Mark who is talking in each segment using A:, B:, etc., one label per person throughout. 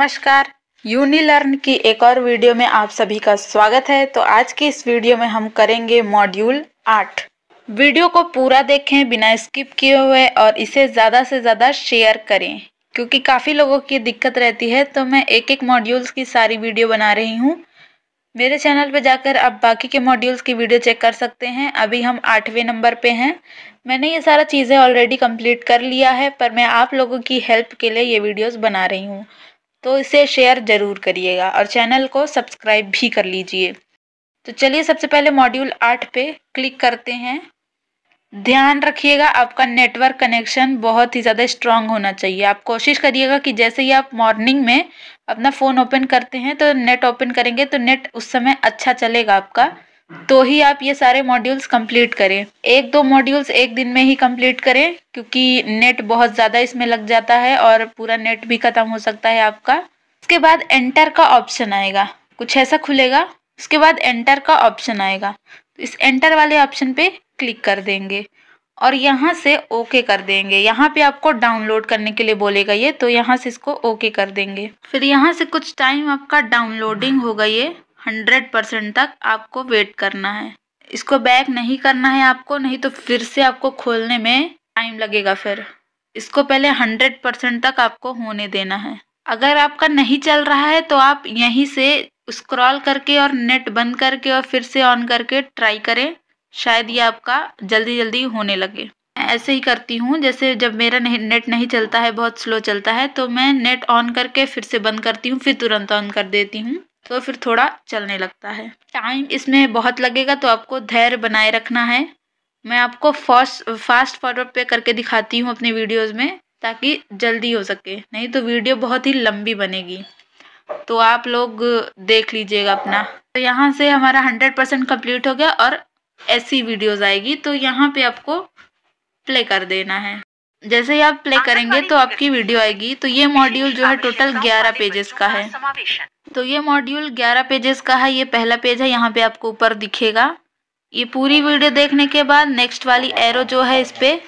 A: नमस्कार यूनिलर्न की एक और वीडियो में आप सभी का स्वागत है तो आज की इस वीडियो में हम करेंगे मॉड्यूल आठ वीडियो को पूरा देखें बिना स्किप किए हुए और इसे ज़्यादा से ज़्यादा शेयर करें क्योंकि काफ़ी लोगों की दिक्कत रहती है तो मैं एक एक मॉड्यूल्स की सारी वीडियो बना रही हूँ मेरे चैनल पर जाकर आप बाकी के मॉड्यूल्स की वीडियो चेक कर सकते हैं अभी हम आठवें नंबर पे हैं मैंने ये सारा चीज़ें ऑलरेडी कंप्लीट कर लिया है पर मैं आप लोगों की हेल्प के लिए ये वीडियोस बना रही हूँ तो इसे शेयर ज़रूर करिएगा और चैनल को सब्सक्राइब भी कर लीजिए तो चलिए सबसे पहले मॉड्यूल आठ पे क्लिक करते हैं ध्यान रखिएगा आपका नेटवर्क कनेक्शन बहुत ही ज़्यादा स्ट्रांग होना चाहिए आप कोशिश करिएगा कि जैसे ही आप मॉर्निंग में अपना फ़ोन ओपन करते हैं तो नेट ओपन करेंगे तो नेट उस समय अच्छा चलेगा आपका तो ही आप ये सारे मॉड्यूल्स कंप्लीट करें एक दो मॉड्यूल्स एक दिन में ही कंप्लीट करें क्योंकि नेट बहुत ज़्यादा इसमें लग जाता है और पूरा नेट भी ख़त्म हो सकता है आपका उसके बाद एंटर का ऑप्शन आएगा कुछ ऐसा खुलेगा उसके बाद एंटर का ऑप्शन आएगा तो इस एंटर वाले ऑप्शन पे क्लिक कर देंगे और यहाँ से ओके कर देंगे यहाँ पे आपको डाउनलोड करने के लिए बोलेगा ये तो यहाँ से इसको ओके कर देंगे फिर यहाँ से कुछ टाइम आपका डाउनलोडिंग होगा ये हंड्रेड परसेंट तक आपको वेट करना है इसको बैक नहीं करना है आपको नहीं तो फिर से आपको खोलने में टाइम लगेगा फिर इसको पहले हंड्रेड परसेंट तक आपको होने देना है अगर आपका नहीं चल रहा है तो आप यहीं से स्क्रॉल करके और नेट बंद करके और फिर से ऑन करके ट्राई करें शायद ये आपका जल्दी जल्दी होने लगे ऐसे ही करती हूँ जैसे जब मेरा नहीं, नेट नहीं चलता है बहुत स्लो चलता है तो मैं नेट ऑन करके फिर से बंद करती हूँ फिर तुरंत ऑन कर देती हूँ तो फिर थोड़ा चलने लगता है टाइम इसमें बहुत लगेगा तो आपको धैर्य बनाए रखना है मैं आपको फास्ट फास्ट फॉरवर्ड पे करके दिखाती हूँ अपने वीडियोस में ताकि जल्दी हो सके नहीं तो वीडियो बहुत ही लंबी बनेगी तो आप लोग देख लीजिएगा अपना तो यहाँ से हमारा हंड्रेड परसेंट कम्प्लीट हो गया और ऐसी वीडियोज़ आएगी तो यहाँ पे आपको प्ले कर देना है जैसे ही आप प्ले करेंगे तो आपकी वीडियो आएगी तो ये मॉड्यूल जो है टोटल ग्यारह पेजेस का है तो ये मॉड्यूल ग्यारह पेजेस का है ये पहला पेज है यहाँ पे आपको ऊपर दिखेगा ये पूरी वीडियो देखने के बाद नेक्स्ट वाली एरो जो है इस पर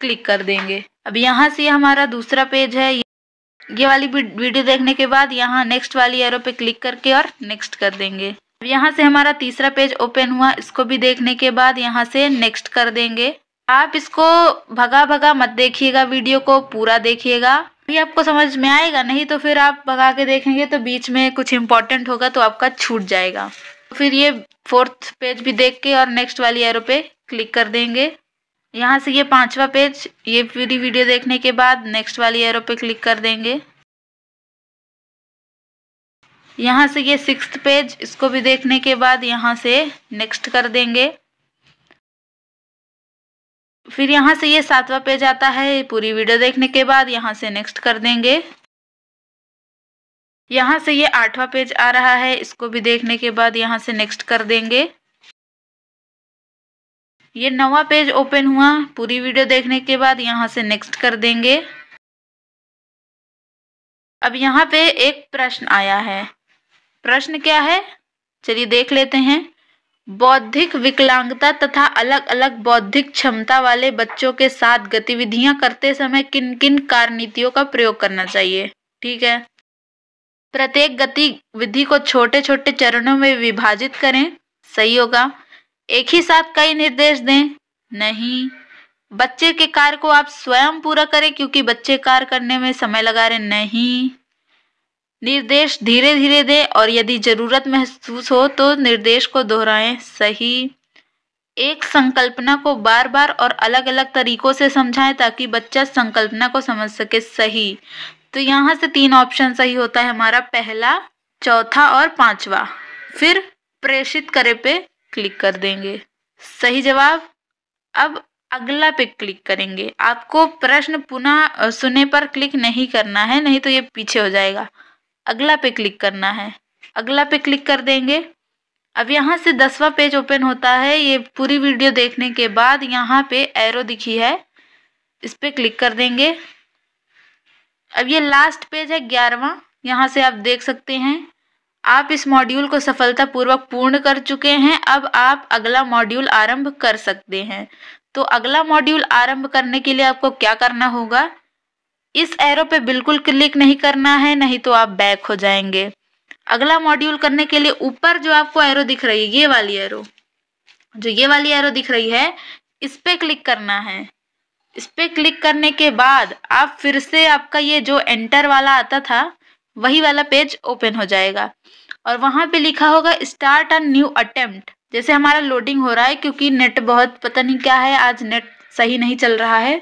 A: क्लिक कर देंगे अब यहाँ से हमारा दूसरा पेज है ये वाली वीडियो देखने के बाद यहाँ नेक्स्ट वाली एरो पे क्लिक करके और नेक्स्ट कर देंगे अब यहाँ से हमारा तीसरा पेज ओपन हुआ इसको भी देखने के बाद यहाँ से नेक्स्ट कर देंगे आप इसको भगा भगा मत देखिएगा वीडियो को पूरा देखिएगा ये आपको समझ में आएगा नहीं तो फिर आप भगा के देखेंगे तो बीच में कुछ इंपॉर्टेंट होगा तो आपका छूट जाएगा तो फिर ये फोर्थ पेज भी देख के और नेक्स्ट वाली एरो पे क्लिक कर देंगे यहाँ से ये पांचवा पेज ये पूरी वीडियो देखने के बाद नेक्स्ट वाली एरो पे क्लिक कर देंगे यहाँ से ये सिक्स पेज इसको भी देखने के बाद यहाँ से नेक्स्ट कर देंगे फिर यहाँ से ये सातवा पेज आता है पूरी वीडियो देखने के बाद यहाँ से नेक्स्ट कर देंगे यहाँ से ये आठवा पेज आ रहा है इसको भी देखने के बाद यहाँ से नेक्स्ट कर देंगे ये नवा पेज ओपन हुआ पूरी वीडियो देखने के बाद यहाँ से नेक्स्ट कर देंगे अब यहाँ पे एक प्रश्न आया है प्रश्न क्या है चलिए देख लेते हैं बौद्धिक विकलांगता तथा अलग अलग बौद्धिक क्षमता वाले बच्चों के साथ गतिविधियां करते समय किन किन नीतियों का प्रयोग करना चाहिए ठीक है प्रत्येक गतिविधि को छोटे छोटे चरणों में विभाजित करें सही होगा एक ही साथ कई निर्देश दें नहीं बच्चे के कार्य को आप स्वयं पूरा करें क्योंकि बच्चे कार्य करने में समय लगा रहे नहीं निर्देश धीरे धीरे दें और यदि ज़रूरत महसूस हो तो निर्देश को दोहराएं सही एक संकल्पना को बार बार और अलग अलग तरीकों से समझाएं ताकि बच्चा संकल्पना को समझ सके सही तो यहाँ से तीन ऑप्शन सही होता है हमारा पहला चौथा और पांचवा फिर प्रेषित करे पे क्लिक कर देंगे सही जवाब अब अगला पे क्लिक करेंगे आपको प्रश्न पुनः सुने पर क्लिक नहीं करना है नहीं तो ये पीछे हो जाएगा अगला पे क्लिक करना है अगला पे क्लिक कर देंगे अब यहाँ से दसवा पेज ओपन होता है ये पूरी वीडियो देखने के बाद यहाँ पे एरो दिखी है इस पर क्लिक कर देंगे अब ये लास्ट पेज है ग्यारहवा यहाँ से आप देख सकते हैं आप इस मॉड्यूल को सफलतापूर्वक पूर्ण कर चुके हैं अब आप अगला मॉड्यूल आरंभ कर सकते हैं तो अगला मॉड्यूल आरंभ करने के लिए आपको क्या करना होगा इस एरो पे बिल्कुल क्लिक नहीं करना है नहीं तो आप बैक हो जाएंगे अगला मॉड्यूल करने के लिए ऊपर जो आपको एरो दिख रही है ये वाली एरो जो ये वाली एरो दिख रही है इस पर क्लिक करना है इस पे क्लिक करने के बाद आप फिर से आपका ये जो एंटर वाला आता था वही वाला पेज ओपन हो जाएगा और वहां पे लिखा होगा स्टार्ट अ न्यू अटेम्प्ट जैसे हमारा लोडिंग हो रहा है क्योंकि नेट बहुत पता नहीं क्या है आज नेट सही नहीं चल रहा है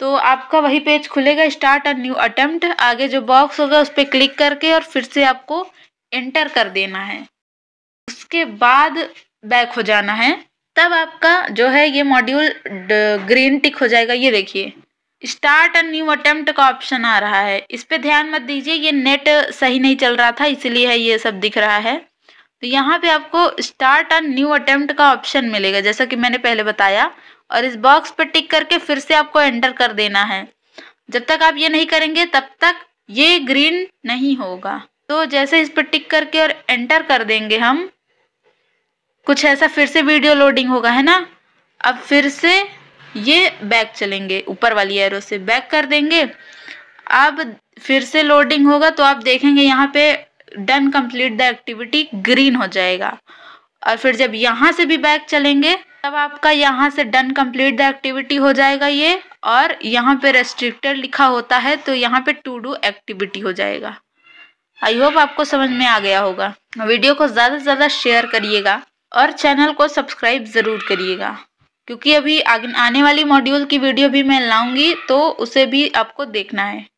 A: तो आपका वही पेज खुलेगा स्टार्ट अ न्यू अटेम्प्ट आगे जो बॉक्स होगा उस पर क्लिक करके और फिर से आपको एंटर कर देना है उसके बाद बैक हो जाना है तब आपका जो है ये मॉड्यूल ग्रीन टिक हो जाएगा ये देखिए स्टार्ट अ न्यू अटेम्प्ट का ऑप्शन आ रहा है इस पर ध्यान मत दीजिए ये नेट सही नहीं चल रहा था इसलिए है ये सब दिख रहा है तो यहाँ पे आपको स्टार्ट अ न्यू अटेम्प्ट का ऑप्शन मिलेगा जैसा कि मैंने पहले बताया और इस बॉक्स पर टिक करके फिर से आपको एंटर कर देना है जब तक आप ये नहीं करेंगे तब तक ये ग्रीन नहीं होगा तो जैसे इस पर टिक करके और एंटर कर देंगे हम कुछ ऐसा फिर से वीडियो लोडिंग होगा है ना अब फिर से ये बैक चलेंगे ऊपर वाली एरो से बैक कर देंगे अब फिर से लोडिंग होगा तो आप देखेंगे यहाँ पे done complete the activity green हो जाएगा और फिर जब यहाँ से भी बैक चलेंगे तब आपका यहाँ से डन कम्प्लीट द एक्टिविटी हो जाएगा ये और यहाँ पे रेस्ट्रिक्टेड लिखा होता है तो यहाँ पे टू डू एक्टिविटी हो जाएगा आई होप आपको समझ में आ गया होगा वीडियो को ज़्यादा से ज़्यादा शेयर करिएगा और चैनल को सब्सक्राइब ज़रूर करिएगा क्योंकि अभी आने वाली मॉड्यूल की वीडियो भी मैं लाऊंगी तो उसे भी आपको देखना है